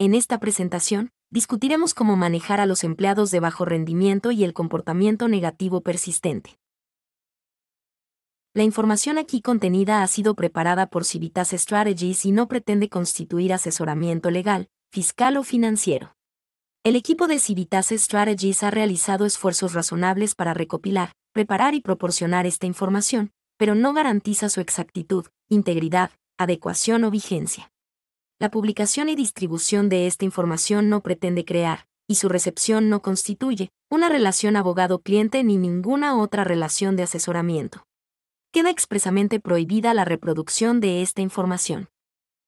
En esta presentación, discutiremos cómo manejar a los empleados de bajo rendimiento y el comportamiento negativo persistente. La información aquí contenida ha sido preparada por Civitas Strategies y no pretende constituir asesoramiento legal, fiscal o financiero. El equipo de Civitas Strategies ha realizado esfuerzos razonables para recopilar, preparar y proporcionar esta información, pero no garantiza su exactitud, integridad, adecuación o vigencia. La publicación y distribución de esta información no pretende crear, y su recepción no constituye, una relación abogado-cliente ni ninguna otra relación de asesoramiento. Queda expresamente prohibida la reproducción de esta información.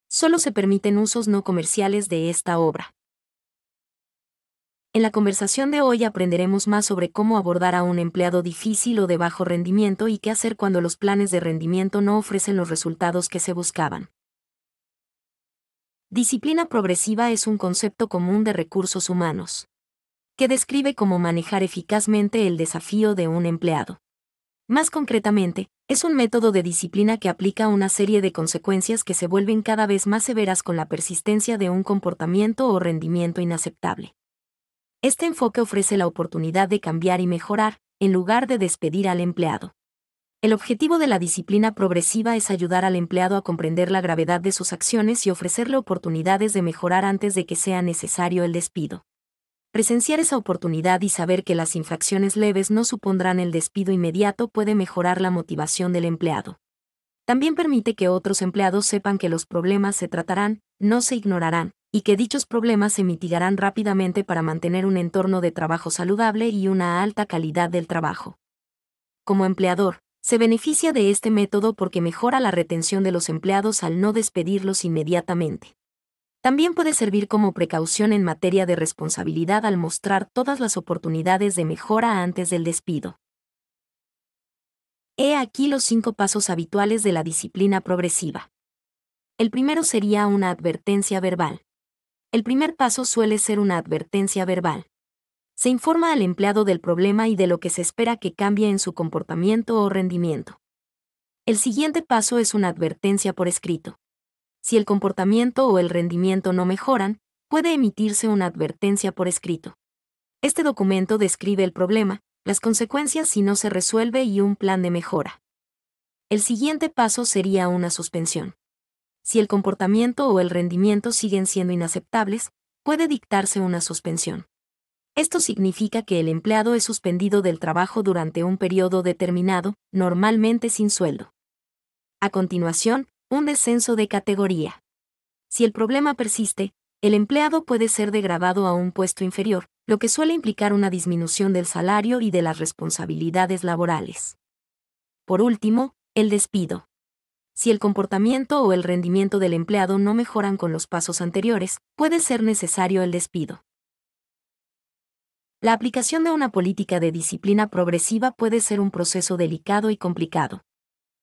Solo se permiten usos no comerciales de esta obra. En la conversación de hoy aprenderemos más sobre cómo abordar a un empleado difícil o de bajo rendimiento y qué hacer cuando los planes de rendimiento no ofrecen los resultados que se buscaban. Disciplina progresiva es un concepto común de recursos humanos, que describe cómo manejar eficazmente el desafío de un empleado. Más concretamente, es un método de disciplina que aplica una serie de consecuencias que se vuelven cada vez más severas con la persistencia de un comportamiento o rendimiento inaceptable. Este enfoque ofrece la oportunidad de cambiar y mejorar, en lugar de despedir al empleado. El objetivo de la disciplina progresiva es ayudar al empleado a comprender la gravedad de sus acciones y ofrecerle oportunidades de mejorar antes de que sea necesario el despido. Presenciar esa oportunidad y saber que las infracciones leves no supondrán el despido inmediato puede mejorar la motivación del empleado. También permite que otros empleados sepan que los problemas se tratarán, no se ignorarán, y que dichos problemas se mitigarán rápidamente para mantener un entorno de trabajo saludable y una alta calidad del trabajo. Como empleador, se beneficia de este método porque mejora la retención de los empleados al no despedirlos inmediatamente. También puede servir como precaución en materia de responsabilidad al mostrar todas las oportunidades de mejora antes del despido. He aquí los cinco pasos habituales de la disciplina progresiva. El primero sería una advertencia verbal. El primer paso suele ser una advertencia verbal se informa al empleado del problema y de lo que se espera que cambie en su comportamiento o rendimiento. El siguiente paso es una advertencia por escrito. Si el comportamiento o el rendimiento no mejoran, puede emitirse una advertencia por escrito. Este documento describe el problema, las consecuencias si no se resuelve y un plan de mejora. El siguiente paso sería una suspensión. Si el comportamiento o el rendimiento siguen siendo inaceptables, puede dictarse una suspensión. Esto significa que el empleado es suspendido del trabajo durante un periodo determinado, normalmente sin sueldo. A continuación, un descenso de categoría. Si el problema persiste, el empleado puede ser degradado a un puesto inferior, lo que suele implicar una disminución del salario y de las responsabilidades laborales. Por último, el despido. Si el comportamiento o el rendimiento del empleado no mejoran con los pasos anteriores, puede ser necesario el despido. La aplicación de una política de disciplina progresiva puede ser un proceso delicado y complicado.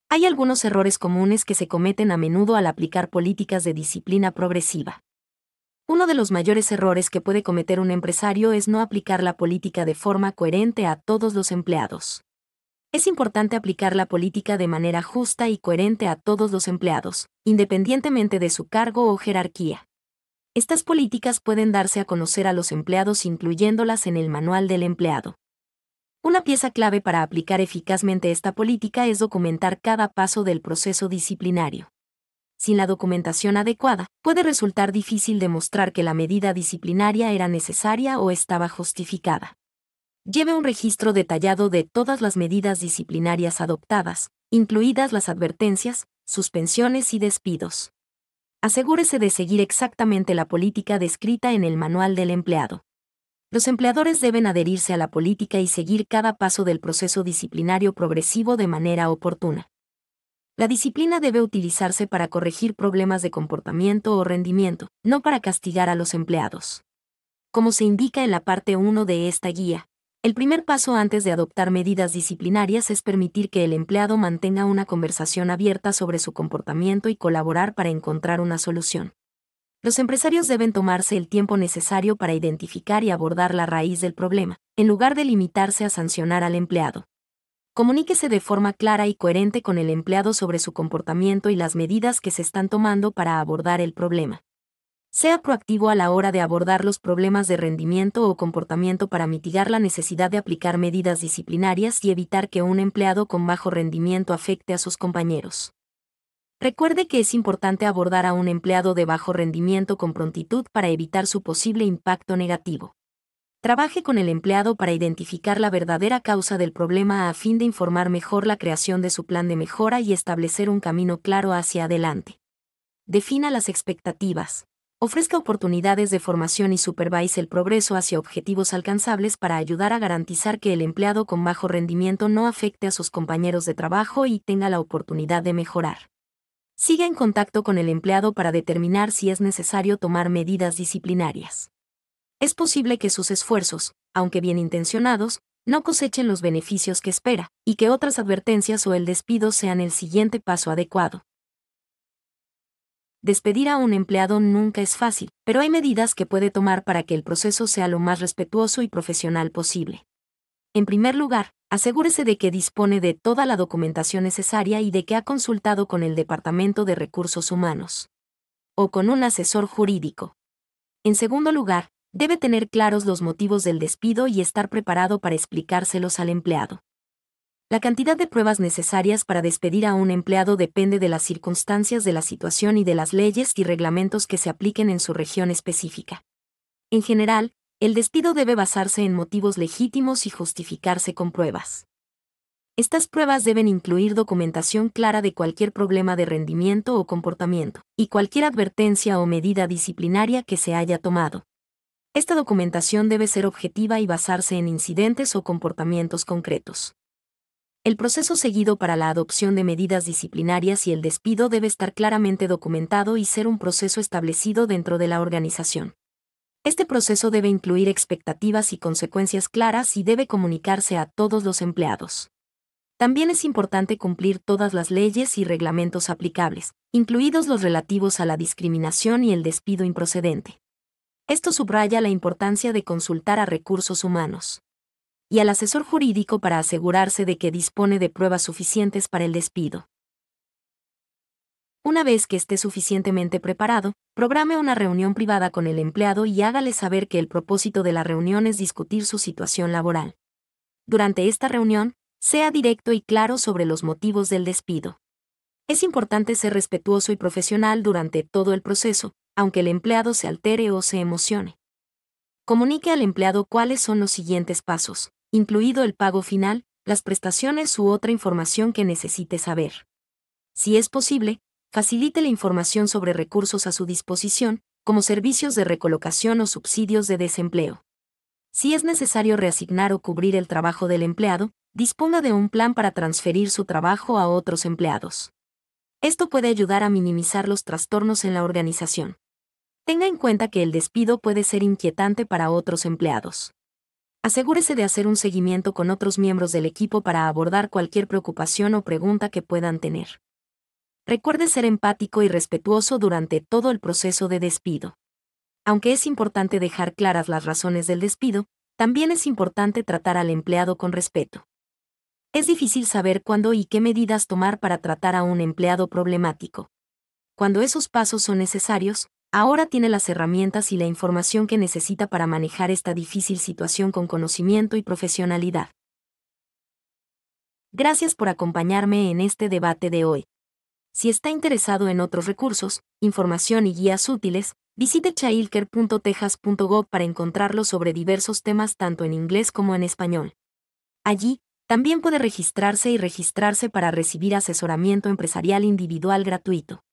Hay algunos errores comunes que se cometen a menudo al aplicar políticas de disciplina progresiva. Uno de los mayores errores que puede cometer un empresario es no aplicar la política de forma coherente a todos los empleados. Es importante aplicar la política de manera justa y coherente a todos los empleados, independientemente de su cargo o jerarquía. Estas políticas pueden darse a conocer a los empleados incluyéndolas en el manual del empleado. Una pieza clave para aplicar eficazmente esta política es documentar cada paso del proceso disciplinario. Sin la documentación adecuada, puede resultar difícil demostrar que la medida disciplinaria era necesaria o estaba justificada. Lleve un registro detallado de todas las medidas disciplinarias adoptadas, incluidas las advertencias, suspensiones y despidos asegúrese de seguir exactamente la política descrita en el manual del empleado. Los empleadores deben adherirse a la política y seguir cada paso del proceso disciplinario progresivo de manera oportuna. La disciplina debe utilizarse para corregir problemas de comportamiento o rendimiento, no para castigar a los empleados. Como se indica en la parte 1 de esta guía, el primer paso antes de adoptar medidas disciplinarias es permitir que el empleado mantenga una conversación abierta sobre su comportamiento y colaborar para encontrar una solución. Los empresarios deben tomarse el tiempo necesario para identificar y abordar la raíz del problema, en lugar de limitarse a sancionar al empleado. Comuníquese de forma clara y coherente con el empleado sobre su comportamiento y las medidas que se están tomando para abordar el problema. Sea proactivo a la hora de abordar los problemas de rendimiento o comportamiento para mitigar la necesidad de aplicar medidas disciplinarias y evitar que un empleado con bajo rendimiento afecte a sus compañeros. Recuerde que es importante abordar a un empleado de bajo rendimiento con prontitud para evitar su posible impacto negativo. Trabaje con el empleado para identificar la verdadera causa del problema a fin de informar mejor la creación de su plan de mejora y establecer un camino claro hacia adelante. Defina las expectativas ofrezca oportunidades de formación y supervise el progreso hacia objetivos alcanzables para ayudar a garantizar que el empleado con bajo rendimiento no afecte a sus compañeros de trabajo y tenga la oportunidad de mejorar. Siga en contacto con el empleado para determinar si es necesario tomar medidas disciplinarias. Es posible que sus esfuerzos, aunque bien intencionados, no cosechen los beneficios que espera, y que otras advertencias o el despido sean el siguiente paso adecuado. Despedir a un empleado nunca es fácil, pero hay medidas que puede tomar para que el proceso sea lo más respetuoso y profesional posible. En primer lugar, asegúrese de que dispone de toda la documentación necesaria y de que ha consultado con el Departamento de Recursos Humanos o con un asesor jurídico. En segundo lugar, debe tener claros los motivos del despido y estar preparado para explicárselos al empleado. La cantidad de pruebas necesarias para despedir a un empleado depende de las circunstancias de la situación y de las leyes y reglamentos que se apliquen en su región específica. En general, el despido debe basarse en motivos legítimos y justificarse con pruebas. Estas pruebas deben incluir documentación clara de cualquier problema de rendimiento o comportamiento, y cualquier advertencia o medida disciplinaria que se haya tomado. Esta documentación debe ser objetiva y basarse en incidentes o comportamientos concretos el proceso seguido para la adopción de medidas disciplinarias y el despido debe estar claramente documentado y ser un proceso establecido dentro de la organización. Este proceso debe incluir expectativas y consecuencias claras y debe comunicarse a todos los empleados. También es importante cumplir todas las leyes y reglamentos aplicables, incluidos los relativos a la discriminación y el despido improcedente. Esto subraya la importancia de consultar a recursos humanos y al asesor jurídico para asegurarse de que dispone de pruebas suficientes para el despido. Una vez que esté suficientemente preparado, programe una reunión privada con el empleado y hágale saber que el propósito de la reunión es discutir su situación laboral. Durante esta reunión, sea directo y claro sobre los motivos del despido. Es importante ser respetuoso y profesional durante todo el proceso, aunque el empleado se altere o se emocione. Comunique al empleado cuáles son los siguientes pasos incluido el pago final, las prestaciones u otra información que necesite saber. Si es posible, facilite la información sobre recursos a su disposición, como servicios de recolocación o subsidios de desempleo. Si es necesario reasignar o cubrir el trabajo del empleado, disponga de un plan para transferir su trabajo a otros empleados. Esto puede ayudar a minimizar los trastornos en la organización. Tenga en cuenta que el despido puede ser inquietante para otros empleados. Asegúrese de hacer un seguimiento con otros miembros del equipo para abordar cualquier preocupación o pregunta que puedan tener. Recuerde ser empático y respetuoso durante todo el proceso de despido. Aunque es importante dejar claras las razones del despido, también es importante tratar al empleado con respeto. Es difícil saber cuándo y qué medidas tomar para tratar a un empleado problemático. Cuando esos pasos son necesarios, Ahora tiene las herramientas y la información que necesita para manejar esta difícil situación con conocimiento y profesionalidad. Gracias por acompañarme en este debate de hoy. Si está interesado en otros recursos, información y guías útiles, visite chailker.tejas.gov para encontrarlo sobre diversos temas tanto en inglés como en español. Allí, también puede registrarse y registrarse para recibir asesoramiento empresarial individual gratuito.